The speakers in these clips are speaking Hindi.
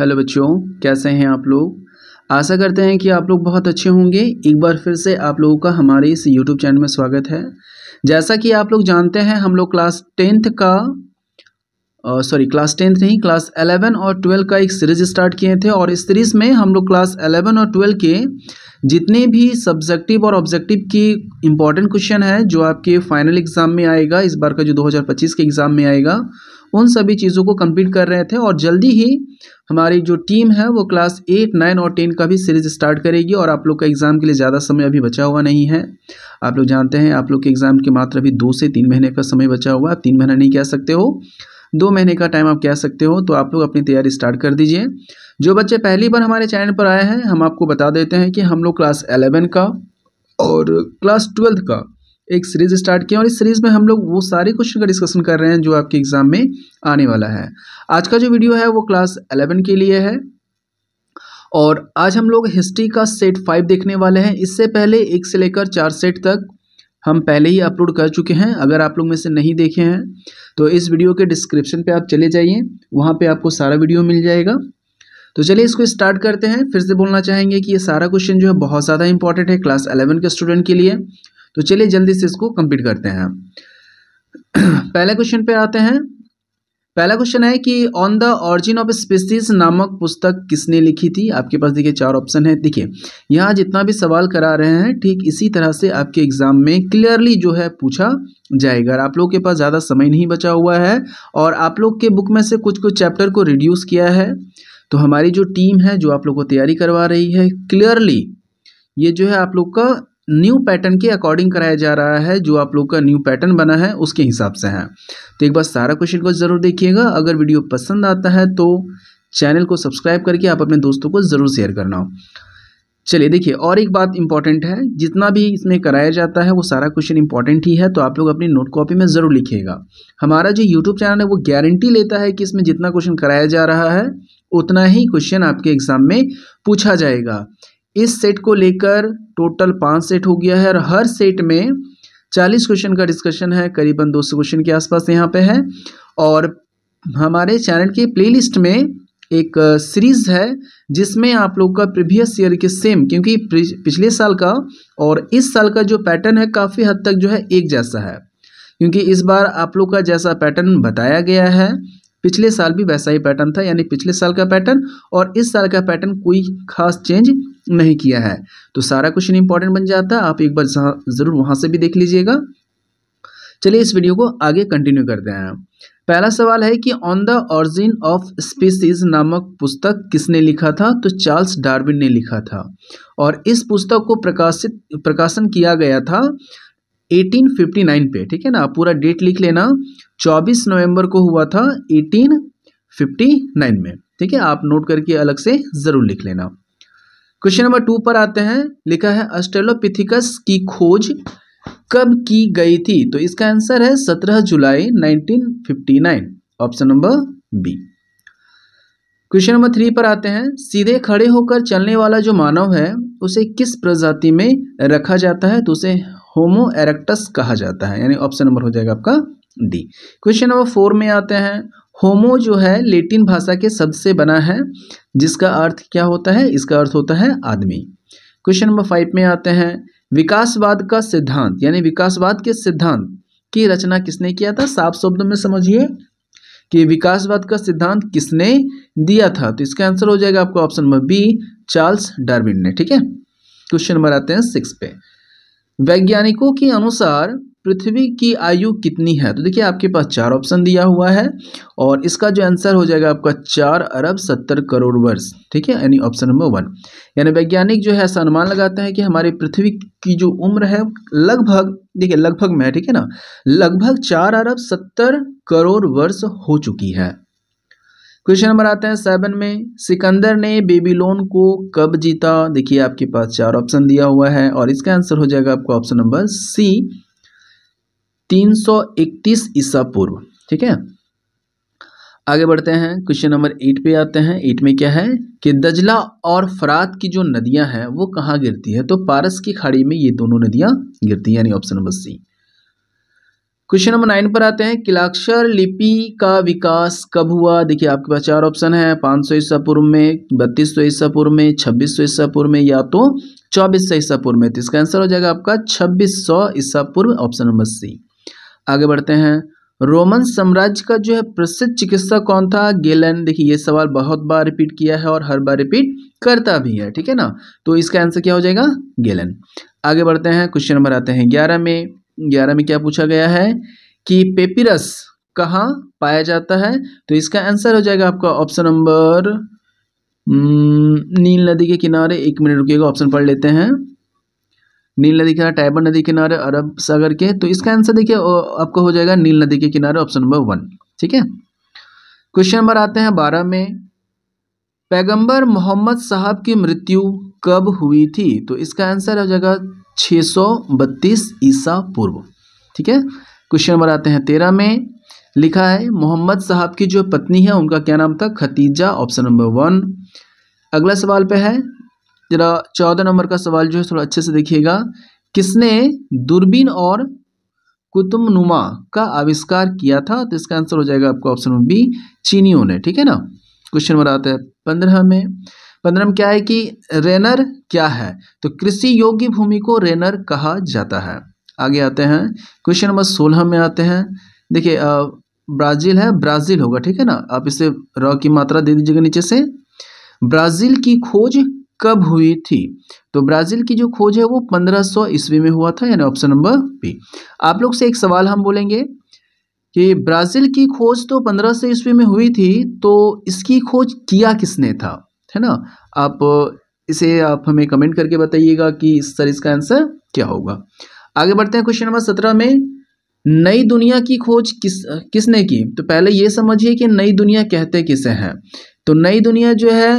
हेलो बच्चों कैसे हैं आप लोग आशा करते हैं कि आप लोग बहुत अच्छे होंगे एक बार फिर से आप लोगों का हमारे इस यूट्यूब चैनल में स्वागत है जैसा कि आप लोग जानते हैं हम लोग क्लास टेंथ का सॉरी क्लास टेंथ नहीं क्लास एलेवन और ट्वेल्व का एक सीरीज स्टार्ट किए थे और इस सीरीज़ में हम लोग क्लास एलेवन और ट्वेल्व के जितने भी सब्जेक्टिव और ऑब्जेक्टिव की इम्पॉर्टेंट क्वेश्चन है जो आपके फाइनल एग्ज़ाम में आएगा इस बार का जो 2025 के एग्ज़ाम में आएगा उन सभी चीज़ों को कंप्लीट कर रहे थे और जल्दी ही हमारी जो टीम है वो क्लास एट नाइन और टेन का भी सीरीज स्टार्ट करेगी और आप लोग का एग्ज़ाम के लिए ज़्यादा समय अभी बचा हुआ नहीं है आप लोग जानते हैं आप लोग के एग्ज़ाम के मात्र अभी दो से तीन महीने का समय बचा हुआ है तीन महीना नहीं कह सकते हो दो महीने का टाइम आप कह सकते हो तो आप लोग अपनी तैयारी स्टार्ट कर दीजिए जो बच्चे पहली बार हमारे चैनल पर आए हैं हम आपको बता देते हैं कि हम लोग क्लास एलेवन का और क्लास ट्वेल्थ का एक सीरीज़ स्टार्ट किया और इस सीरीज़ में हम लोग वो सारे क्वेश्चन का डिस्कशन कर रहे हैं जो आपके एग्ज़ाम में आने वाला है आज का जो वीडियो है वो क्लास एलेवन के लिए है और आज हम लोग हिस्ट्री का सेट फाइव देखने वाले हैं इससे पहले एक से लेकर चार सेट तक हम पहले ही अपलोड कर चुके हैं अगर आप लोग में से नहीं देखे हैं तो इस वीडियो के डिस्क्रिप्शन पे आप चले जाइए वहाँ पे आपको सारा वीडियो मिल जाएगा तो चलिए इसको स्टार्ट करते हैं फिर से बोलना चाहेंगे कि ये सारा क्वेश्चन जो है बहुत ज़्यादा इंपॉर्टेंट है क्लास अलेवन के स्टूडेंट के लिए तो चलिए जल्दी से इसको कम्प्लीट करते हैं पहले क्वेश्चन पर आते हैं पहला क्वेश्चन है कि on the origin of species नामक पुस्तक किसने लिखी थी आपके पास देखिए चार ऑप्शन है देखिए यहाँ जितना भी सवाल करा रहे हैं ठीक इसी तरह से आपके एग्जाम में क्लियरली जो है पूछा जाएगा आप लोग के पास ज़्यादा समय नहीं बचा हुआ है और आप लोग के बुक में से कुछ कुछ चैप्टर को रिड्यूस किया है तो हमारी जो टीम है जो आप लोग को तैयारी करवा रही है क्लियरली ये जो है आप लोग का न्यू पैटर्न के अकॉर्डिंग कराया जा रहा है जो आप लोग का न्यू पैटर्न बना है उसके हिसाब से है तो एक बार सारा क्वेश्चन को ज़रूर देखिएगा अगर वीडियो पसंद आता है तो चैनल को सब्सक्राइब करके आप अपने दोस्तों को ज़रूर शेयर करना हो चलिए देखिए और एक बात इंपॉर्टेंट है जितना भी इसमें कराया जाता है वो सारा क्वेश्चन इंपॉर्टेंट ही है तो आप लोग अपनी नोट कॉपी में ज़रूर लिखिएगा हमारा जो यूट्यूब चैनल है वो गारंटी लेता है कि इसमें जितना क्वेश्चन कराया जा रहा है उतना ही क्वेश्चन आपके एग्ज़ाम में पूछा जाएगा इस सेट को लेकर टोटल पाँच सेट हो गया है और हर सेट में चालीस क्वेश्चन का डिस्कशन है करीबन दो सौ क्वेश्चन के आसपास यहाँ पे है और हमारे चैनल के प्लेलिस्ट में एक सीरीज़ है जिसमें आप लोग का प्रीवियस ईयर के सेम क्योंकि पिछले साल का और इस साल का जो पैटर्न है काफ़ी हद तक जो है एक जैसा है क्योंकि इस बार आप लोग का जैसा पैटर्न बताया गया है पिछले साल भी वैसा ही पैटर्न था यानी पिछले साल का पैटर्न और इस साल का पैटर्न कोई खास चेंज नहीं किया है तो सारा क्वेश्चन इंपॉर्टेंट बन जाता है आप एक बार ज़रूर वहां से भी देख लीजिएगा चलिए इस वीडियो को आगे कंटिन्यू करते हैं पहला सवाल है कि on the origin of species नामक पुस्तक किसने लिखा था तो चार्ल्स डार्विन ने लिखा था और इस पुस्तक को प्रकाशित प्रकाशन किया गया था 1859 पे ठीक है ना पूरा डेट लिख लेना 24 नवंबर को हुआ था 1859 में ठीक है आप नोट करके अलग से ज़रूर लिख लेना क्वेश्चन नंबर टू पर आते हैं लिखा है ऑस्ट्रेलोपिथिकस की खोज कब की गई थी तो इसका आंसर है 17 जुलाई 1959 option number B question number three पर आते हैं सीधे खड़े होकर चलने वाला जो मानव है उसे किस प्रजाति में रखा जाता है तो उसे होमो एरेक्टस कहा जाता है यानी ऑप्शन नंबर हो जाएगा आपका डी क्वेश्चन नंबर फोर में आते हैं होमो जो है लेटिन भाषा के शब्द से बना है जिसका अर्थ क्या होता है इसका अर्थ होता है आदमी क्वेश्चन नंबर फाइव में आते हैं विकासवाद का सिद्धांत यानी विकासवाद के सिद्धांत की रचना किसने किया था साफ शब्दों में समझिए कि विकासवाद का सिद्धांत किसने दिया था तो इसका आंसर हो जाएगा आपका option number B Charles Darwin ने ठीक है क्वेश्चन नंबर आते हैं सिक्स पे वैज्ञानिकों के अनुसार पृथ्वी की आयु कितनी है तो देखिए आपके पास चार ऑप्शन दिया हुआ है और इसका जो आंसर हो जाएगा आपका चार अरब सत्तर करोड़ वर्ष ठीक है यानी ऑप्शन नंबर वन यानी वैज्ञानिक जो है ऐसा अनुमान लगाते हैं कि हमारी पृथ्वी की जो उम्र है लगभग देखिए लगभग में ठीक है ना लगभग चार अरब सत्तर करोड़ वर्ष हो चुकी है क्वेश्चन नंबर आता है सेवन में सिकंदर ने बेबीलोन को कब जीता देखिए आपके पास चार ऑप्शन दिया हुआ है और इसका आंसर हो जाएगा आपका ऑप्शन नंबर सी 331 ईसा पूर्व ठीक है आगे बढ़ते हैं क्वेश्चन नंबर एट पे आते हैं एट में क्या है कि दजला और फरात की जो नदियां हैं वो कहाँ गिरती है तो पारस की खाड़ी में ये दोनों नदियां गिरती हैं यानी option number C question number nine पर आते हैं किलाक्षर लिपि का विकास कब हुआ देखिए आपके पास चार ऑप्शन है पाँच सौ ईसा पूर्व में बत्तीस सौ ईसा पूर्व में छब्बीस सौ ईसा पूर्व में या तो चौबीस सौ ईसा पूर्व में तो इसका आंसर हो जाएगा आपका छब्बीस सौ ईसा पूर्व ऑप्शन नंबर सी आगे बढ़ते हैं रोमन साम्राज्य का जो है प्रसिद्ध चिकित्सक कौन था गेलन देखिए ये सवाल बहुत बार रिपीट किया है और हर बार रिपीट करता भी है ठीक है ना तो इसका आंसर क्या हो जाएगा गेलन आगे बढ़ते हैं क्वेश्चन नंबर आते हैं ग्यारह में ग्यारह में क्या पूछा गया है कि पेपिरस कहाँ पाया जाता है तो इसका आंसर हो जाएगा आपका ऑप्शन नंबर हम्म, नील नदी के किनारे एक मिनट रुकिएगा ऑप्शन पढ़ लेते हैं नील नदी किनारे टाइबर नदी किनारे अरब सागर के तो इसका आंसर देखिए आपका हो जाएगा नील नदी के किनारे ऑप्शन नंबर वन ठीक है क्वेश्चन नंबर आते हैं बारह में पैगंबर मोहम्मद साहब की मृत्यु कब हुई थी तो इसका आंसर हो जाएगा 632 सौ बत्तीस ईसा पूर्व ठीक है क्वेश्चन नंबर आते हैं तेरह में लिखा है मोहम्मद साहब की जो पत्नी है उनका क्या नाम था खतीजा ऑप्शन नंबर वन अगला सवाल पे है जरा चौदह नंबर का सवाल जो है थोड़ा अच्छे से देखिएगा किसने दूरबीन और कुतुब नुमा का आविष्कार किया था तो इसका आंसर हो जाएगा आपका ऑप्शन नंबर बी चीनियों ने ठीक है ना क्वेश्चन नंबर आता है पंद्रह में पंद्रह क्या है कि रेनर क्या है तो कृषि योग्य भूमि को रेनर कहा जाता है आगे आते हैं क्वेश्चन नंबर सोलह में आते हैं देखिए ब्राज़ील है ब्राज़ील होगा ठीक है ना आप इसे र की मात्रा दे दीजिएगा नीचे से ब्राज़ील की खोज कब हुई थी तो ब्राज़ील की जो खोज है वो पंद्रह सौ ईस्वी में हुआ था यानी ऑप्शन नंबर बी आप लोग से एक सवाल हम बोलेंगे कि ब्राज़ील की खोज तो पंद्रह सौ ईस्वी में हुई थी तो इसकी खोज किया किसने था है ना आप इसे आप हमें कमेंट करके बताइएगा कि इस सर इसका आंसर क्या होगा आगे बढ़ते हैं क्वेश्चन नंबर सत्रह में नई दुनिया की खोज किस किसने की तो पहले ये समझिए कि नई दुनिया कहते किसे हैं तो नई दुनिया जो है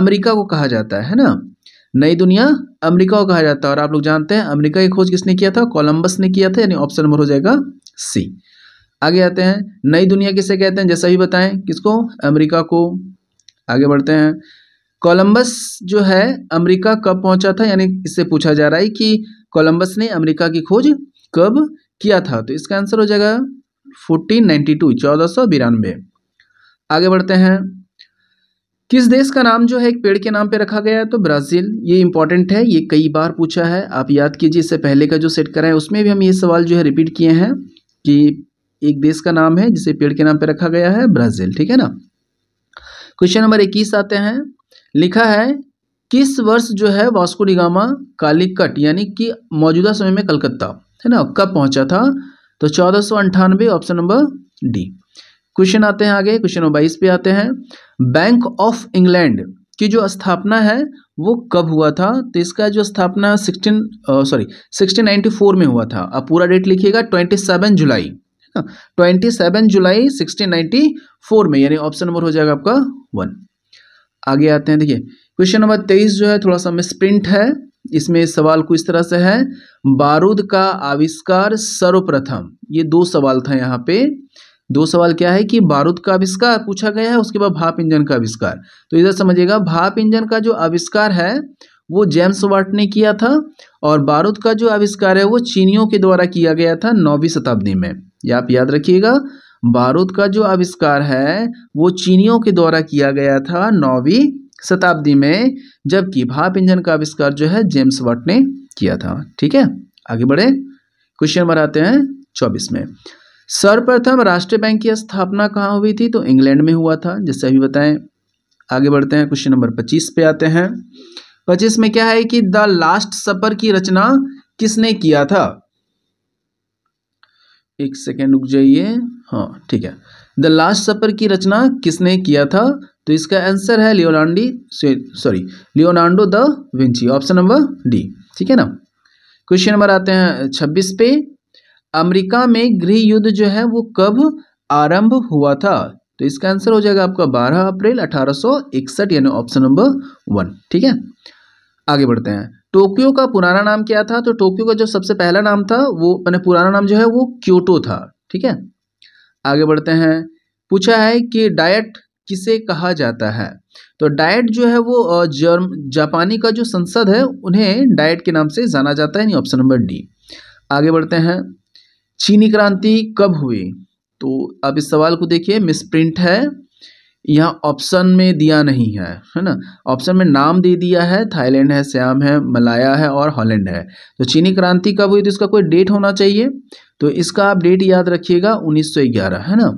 अमेरिका को कहा जाता है ना नई दुनिया अमेरिका को कहा जाता है और आप लोग जानते हैं अमेरिका की खोज किसने किया था कोलंबस ने किया था यानी ऑप्शन नंबर हो जाएगा सी आगे आते हैं नई दुनिया किसे कहते हैं जैसा भी बताएं किसको अमेरिका को आगे बढ़ते हैं कोलंबस जो है अमेरिका कब पहुंचा था यानी इससे पूछा जा रहा है कि कोलंबस ने अमेरिका की खोज कब किया था तो इसका आंसर हो जाएगा फोर्टीन नाइन्टी टू चौदह सौ बिरानवे आगे बढ़ते हैं किस देश का नाम जो है एक पेड़ के नाम पे रखा गया है तो ब्राज़ील ये इंपॉर्टेंट है ये कई बार पूछा है आप याद कीजिए इससे पहले का जो सेट करा है उसमें भी हम ये सवाल जो है रिपीट किए हैं कि एक देश का नाम है जिसे पेड़ के नाम पे रखा गया है ब्राज़ील ठीक है ना क्वेश्चन नंबर इक्कीस आते हैं लिखा है किस वर्ष जो है वास्को डिगामा कालीकट यानी कि मौजूदा समय में कलकत्ता है ना कब पहुंचा था तो चौदह अंठानवे ऑप्शन नंबर डी क्वेश्चन आते हैं आगे क्वेश्चन नंबर बाईस पे आते हैं बैंक ऑफ इंग्लैंड की जो स्थापना है वो कब हुआ था तो इसका जो स्थापना sixteen sorry sixteen ninety four में हुआ था अब पूरा डेट लिखिएगा ट्वेंटी सेवन जुलाई ट्वेंटी सेवन जुलाई सिक्सटीन नाइन्टी फोर में यानी ऑप्शन नंबर हो जाएगा आपका वन आगे आते हैं देखिए क्वेश्चन नंबर तेईस जो है थोड़ा सा मिसप्रिंट है इसमें सवाल कुछ इस तरह से है बारूद का आविष्कार सर्वप्रथम ये दो सवाल था यहाँ पे दो सवाल क्या है कि बारूद का आविष्कार पूछा गया है उसके बाद भाप इंजन का आविष्कार तो इधर समझिएगा भाप इंजन का जो आविष्कार है वो जेम्स वाट ने किया था और बारूद का जो आविष्कार है वो चीनियों के द्वारा किया गया था नौवीं शताब्दी में ये आप याद रखिएगा बारूद का जो आविष्कार है वो चीनियों के द्वारा किया गया था नौवीं शताब्दी में जबकि भाप इंजन का आविष्कार जो है जेम्स वट ने किया था ठीक है आगे बढ़े क्वेश्चन नंबर आते हैं चौबीस में सर्वप्रथम राष्ट्रीय बैंक की स्थापना कहाँ हुई थी तो इंग्लैंड में हुआ था जैसे अभी बताएं आगे बढ़ते हैं क्वेश्चन नंबर पच्चीस पे आते हैं पच्चीस में क्या है कि द लास्ट सपर की रचना किसने किया था एक सेकेंड रुक जाइए हाँ ठीक है द लास्ट सफर की रचना किसने किया था तो इसका आंसर है Leonardi sorry Leonardo da Vinci option number D ठीक है ना क्वेश्चन नंबर आते हैं छब्बीस पे अमेरिका में गृह युद्ध जो है वो कब आरंभ हुआ था तो इसका आंसर हो जाएगा आपका 12 अप्रैल अठारह यानी ऑप्शन नंबर वन ठीक है आगे बढ़ते हैं टोक्यो का पुराना नाम क्या था तो टोक्यो का जो सबसे पहला नाम था वो मैंने पुराना नाम जो है वो क्योटो था ठीक है आगे बढ़ते हैं पूछा है कि डाइट किसे कहा जाता है तो डाइट जो है वो जर्म जापानी का जो संसद है उन्हें डाइट के नाम से जाना जाता है ऑप्शन नंबर डी आगे बढ़ते हैं चीनी क्रांति कब हुई तो आप इस सवाल को देखिए मिसप्रिंट है यहाँ ऑप्शन में दिया नहीं है है ना ऑप्शन में नाम दे दिया है थाईलैंड है श्याम है मलाया है और हॉलैंड है तो चीनी क्रांति कब हुई तो इसका कोई डेट होना चाहिए तो इसका आप डेट याद रखिएगा 1911 है ना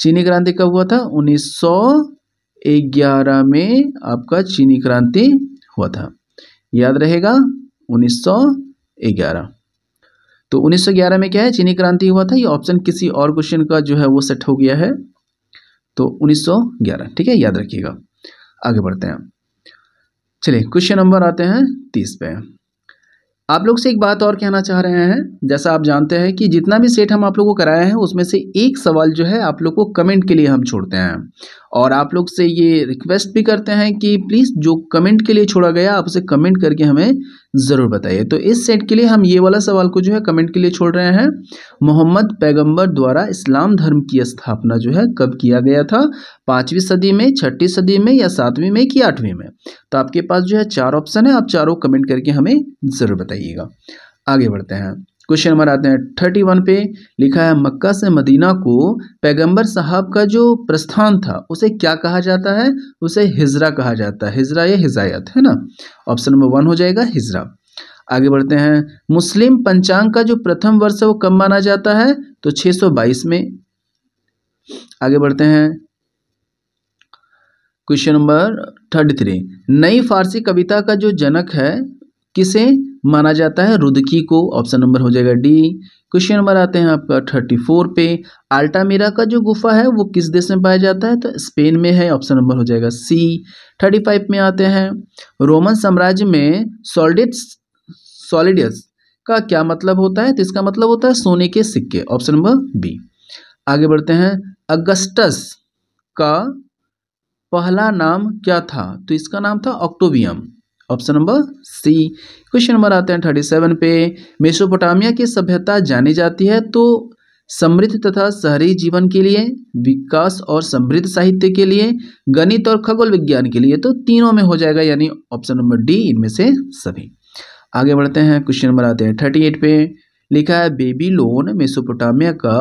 चीनी क्रांति कब हुआ था 1911 में आपका चीनी क्रांति हुआ था याद रहेगा 1911 तो 1911 में क्या है चीनी क्रांति हुआ था ये ऑप्शन किसी और क्वेश्चन का जो है वो सेट हो गया है तो 1911 ठीक है याद रखिएगा आगे बढ़ते हैं चलिए क्वेश्चन नंबर आते हैं तीस पे आप लोग से एक बात और कहना चाह रहे हैं जैसा आप जानते हैं कि जितना भी सेट हम आप लोग को कराए हैं उसमें से एक सवाल जो है आप लोग को कमेंट के लिए हम छोड़ते हैं और आप लोग से ये रिक्वेस्ट भी करते हैं कि प्लीज़ जो कमेंट के लिए छोड़ा गया आप उसे कमेंट करके हमें ज़रूर बताइए तो इस सेट के लिए हम ये वाला सवाल को जो है कमेंट के लिए छोड़ रहे हैं मोहम्मद पैगंबर द्वारा इस्लाम धर्म की स्थापना जो है कब किया गया था पाँचवीं सदी में छठी सदी में या सातवीं में कि आठवीं में तो आपके पास जो है चार ऑप्शन है आप चारों कमेंट करके हमें ज़रूर बताइएगा आगे बढ़ते हैं क्वेश्चन नंबर आते हैं थर्टी वन पे लिखा है मक्का से मदीना को पैगंबर साहब का जो प्रस्थान था उसे क्या कहा जाता है उसे हिजरा कहा जाता है हिजरा या हिजायत है ना ऑप्शन नंबर वन हो जाएगा हिजरा आगे बढ़ते हैं मुस्लिम पंचांग का जो प्रथम वर्ष है वो कब माना जाता है तो 622 में आगे बढ़ते हैं क्वेश्चन नंबर थर्टी थ्री नई फारसी कविता का जो जनक है किसे माना जाता है रुदकी को ऑप्शन नंबर हो जाएगा डी क्वेश्चन नंबर आते हैं आपका थर्टी फोर पे अल्टामीरा का जो गुफा है वो किस देश में पाया जाता है तो स्पेन में है ऑप्शन नंबर हो जाएगा सी थर्टी फाइव में आते हैं रोमन साम्राज्य में सॉलिडेट्स सॉलिडियस का क्या मतलब होता है तो इसका मतलब होता है सोने के सिक्के ऑप्शन नंबर बी आगे बढ़ते हैं अगस्टस का पहला नाम क्या था तो इसका नाम था ऑक्टोबियम option number C question number आते हैं थर्टी सेवन पे मेसोपोटामिया की सभ्यता जानी जाती है तो समृद्ध तथा शहरी जीवन के लिए विकास और समृद्ध साहित्य के लिए गणित और खगोल विज्ञान के लिए तो तीनों में हो जाएगा यानी ऑप्शन नंबर डी इनमें से सभी आगे बढ़ते हैं क्वेश्चन नंबर आते हैं थर्टी एट पे लिखा है बेबी लोन मेसोपोटामिया का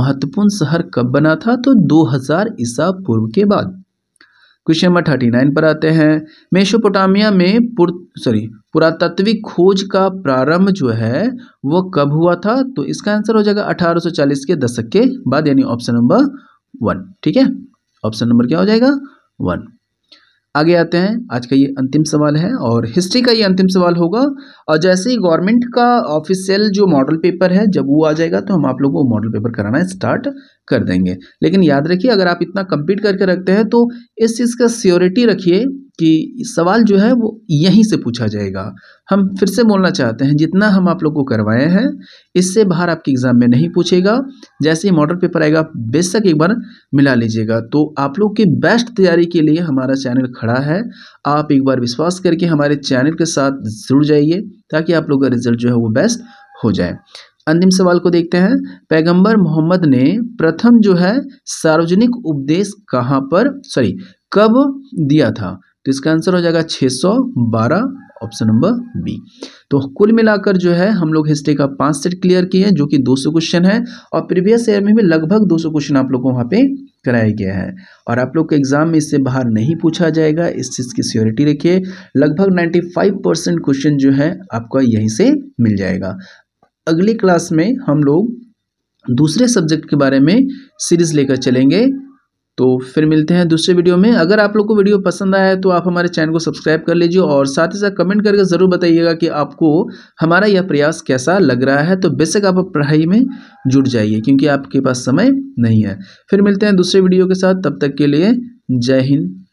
महत्वपूर्ण शहर कब बना था तो 2000 ईसा पूर्व के बाद क्वेश्चन नंबर थर्टी नाइन पर आते हैं मेसोपोटामिया में पुर सॉरी पुरातत्विक खोज का प्रारंभ जो है वो कब हुआ था तो इसका आंसर हो जाएगा 1840 के दशक के बाद यानी ऑप्शन नंबर वन ठीक है ऑप्शन नंबर क्या हो जाएगा वन आगे आते हैं आज का ये अंतिम सवाल है और हिस्ट्री का ये अंतिम सवाल होगा और जैसे ही गवर्नमेंट का ऑफिशियल जो मॉडल पेपर है जब वो आ जाएगा तो हम आप लोगों को मॉडल पेपर कराना स्टार्ट कर देंगे लेकिन याद रखिए अगर आप इतना कंप्लीट करके रखते हैं तो इस चीज़ का सियोरिटी रखिए कि सवाल जो है वो यहीं से पूछा जाएगा हम फिर से बोलना चाहते हैं जितना हम आप लोग को करवाए हैं इससे बाहर आपके एग्ज़ाम में नहीं पूछेगा जैसे ही मॉडल पेपर आएगा बेशक एक बार मिला लीजिएगा तो आप लोग की बेस्ट तैयारी के लिए हमारा चैनल खड़ा है आप एक बार विश्वास करके हमारे चैनल के साथ जुड़ जाइए ताकि आप लोग का रिजल्ट जो है वो बेस्ट हो जाए अंतिम सवाल को देखते हैं पैगंबर मोहम्मद ने प्रथम जो है सार्वजनिक उपदेश कहाँ पर सॉरी कब दिया था तो इसका आंसर हो जाएगा 612 ऑप्शन नंबर बी तो कुल मिलाकर जो है हम लोग हिस्ट्री का पांच सेट क्लियर किए हैं जो कि 200 क्वेश्चन है और प्रीवियस ईयर में भी लगभग 200 क्वेश्चन आप लोग को वहाँ पे कराया गया है और आप लोग के एग्जाम में इससे बाहर नहीं पूछा जाएगा इस चीज़ की सियोरिटी रखिए लगभग 95 परसेंट क्वेश्चन जो है आपका यहीं से मिल जाएगा अगली क्लास में हम लोग दूसरे सब्जेक्ट के बारे में सीरीज़ लेकर चलेंगे तो फिर मिलते हैं दूसरे वीडियो में अगर आप लोग को वीडियो पसंद आया है तो आप हमारे चैनल को सब्सक्राइब कर लीजिए और साथ ही साथ कमेंट करके ज़रूर बताइएगा कि आपको हमारा यह प्रयास कैसा लग रहा है तो बेशक आप पढ़ाई में जुट जाइए क्योंकि आपके पास समय नहीं है फिर मिलते हैं दूसरे वीडियो के साथ तब तक के लिए जय हिंद